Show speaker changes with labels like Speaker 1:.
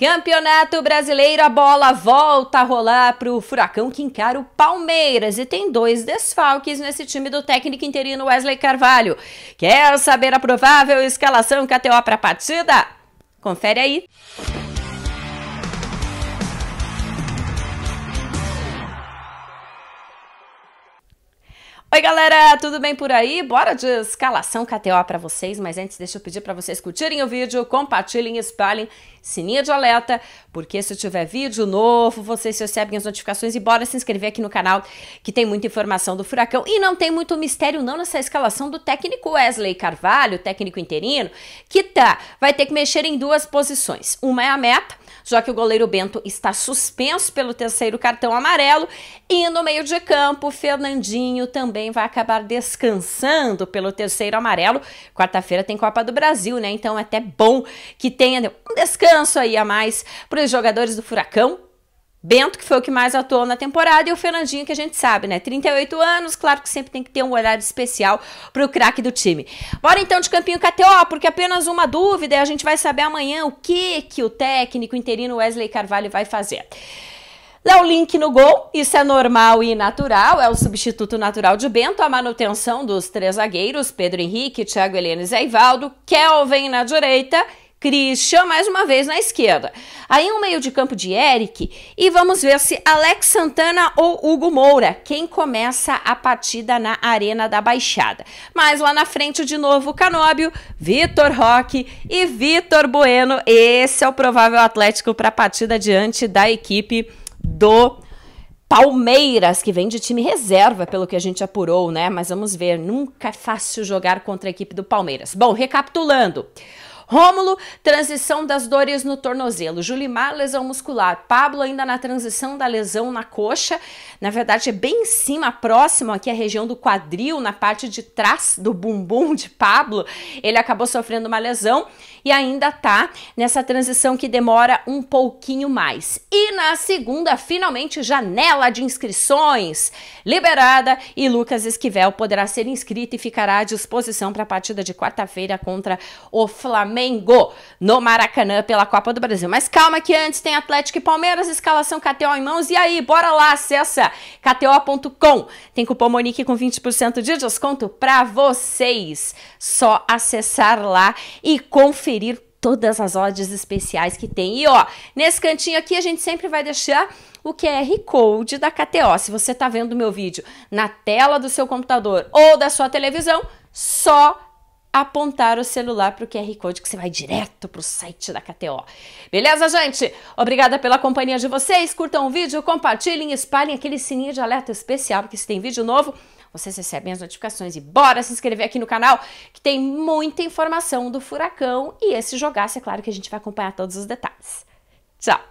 Speaker 1: Campeonato Brasileiro, a bola volta a rolar para o Furacão que encara o Palmeiras e tem dois desfalques nesse time do técnico interino Wesley Carvalho. Quer saber a provável escalação KTO para a partida? Confere aí. Oi, galera, tudo bem por aí? Bora de escalação KTO para vocês, mas antes deixa eu pedir para vocês curtirem o vídeo, compartilhem, espalhem, sininho de alerta, porque se tiver vídeo novo, vocês recebem as notificações e bora se inscrever aqui no canal, que tem muita informação do Furacão e não tem muito mistério não nessa escalação do técnico Wesley Carvalho, técnico interino, que tá, vai ter que mexer em duas posições. Uma é a meta, já que o goleiro Bento está suspenso pelo terceiro cartão amarelo. E no meio de campo, Fernandinho também vai acabar descansando pelo terceiro amarelo. Quarta-feira tem Copa do Brasil, né? Então é até bom que tenha um descanso aí a mais para os jogadores do Furacão Bento, que foi o que mais atuou na temporada, e o Fernandinho, que a gente sabe, né? 38 anos, claro que sempre tem que ter um olhar especial pro craque do time. Bora então de Campinho KTO, porque apenas uma dúvida e a gente vai saber amanhã o que que o técnico interino Wesley Carvalho vai fazer. Léo Link no gol, isso é normal e natural, é o substituto natural de Bento, a manutenção dos três zagueiros, Pedro Henrique, Thiago Helena e Zé Ivaldo, Kelvin na direita Christian, mais uma vez na esquerda. Aí um meio de campo de Eric e vamos ver se Alex Santana ou Hugo Moura, quem começa a partida na Arena da Baixada. Mas lá na frente de novo Canóbio, Vitor Roque e Vitor Bueno. Esse é o provável Atlético para a partida diante da equipe do Palmeiras, que vem de time reserva, pelo que a gente apurou, né? Mas vamos ver, nunca é fácil jogar contra a equipe do Palmeiras. Bom, recapitulando. Rômulo, transição das dores no tornozelo. Julimar, lesão muscular. Pablo ainda na transição da lesão na coxa. Na verdade, é bem em cima, próximo aqui à região do quadril, na parte de trás do bumbum de Pablo. Ele acabou sofrendo uma lesão e ainda tá nessa transição que demora um pouquinho mais. E na segunda, finalmente, janela de inscrições liberada e Lucas Esquivel poderá ser inscrito e ficará à disposição para a partida de quarta-feira contra o Flamengo. Flamengo no Maracanã pela Copa do Brasil. Mas calma que antes tem Atlético e Palmeiras, escalação KTO em mãos. E aí, bora lá, acessa kto.com. Tem cupom Monique com 20% de desconto para vocês. Só acessar lá e conferir todas as odds especiais que tem. E ó, nesse cantinho aqui a gente sempre vai deixar o QR Code da KTO. Se você está vendo o meu vídeo na tela do seu computador ou da sua televisão, só apontar o celular para o QR Code que você vai direto para o site da KTO. Beleza, gente? Obrigada pela companhia de vocês. Curtam o vídeo, compartilhem, espalhem aquele sininho de alerta especial, porque se tem vídeo novo, vocês recebem as notificações. E bora se inscrever aqui no canal, que tem muita informação do furacão e esse jogaço, é claro que a gente vai acompanhar todos os detalhes. Tchau!